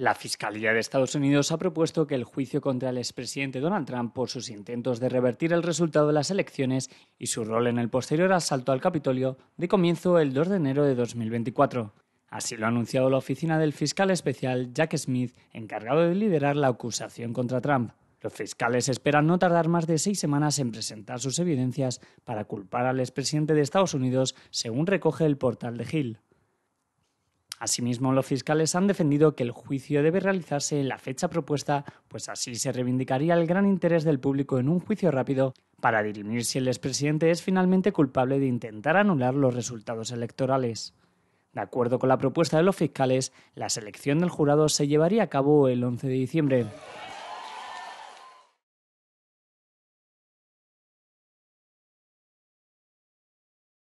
La Fiscalía de Estados Unidos ha propuesto que el juicio contra el expresidente Donald Trump por sus intentos de revertir el resultado de las elecciones y su rol en el posterior asalto al Capitolio de comienzo el 2 de enero de 2024. Así lo ha anunciado la oficina del fiscal especial Jack Smith, encargado de liderar la acusación contra Trump. Los fiscales esperan no tardar más de seis semanas en presentar sus evidencias para culpar al expresidente de Estados Unidos, según recoge el portal de Hill. Asimismo, los fiscales han defendido que el juicio debe realizarse en la fecha propuesta, pues así se reivindicaría el gran interés del público en un juicio rápido para dirimir si el expresidente es finalmente culpable de intentar anular los resultados electorales. De acuerdo con la propuesta de los fiscales, la selección del jurado se llevaría a cabo el 11 de diciembre.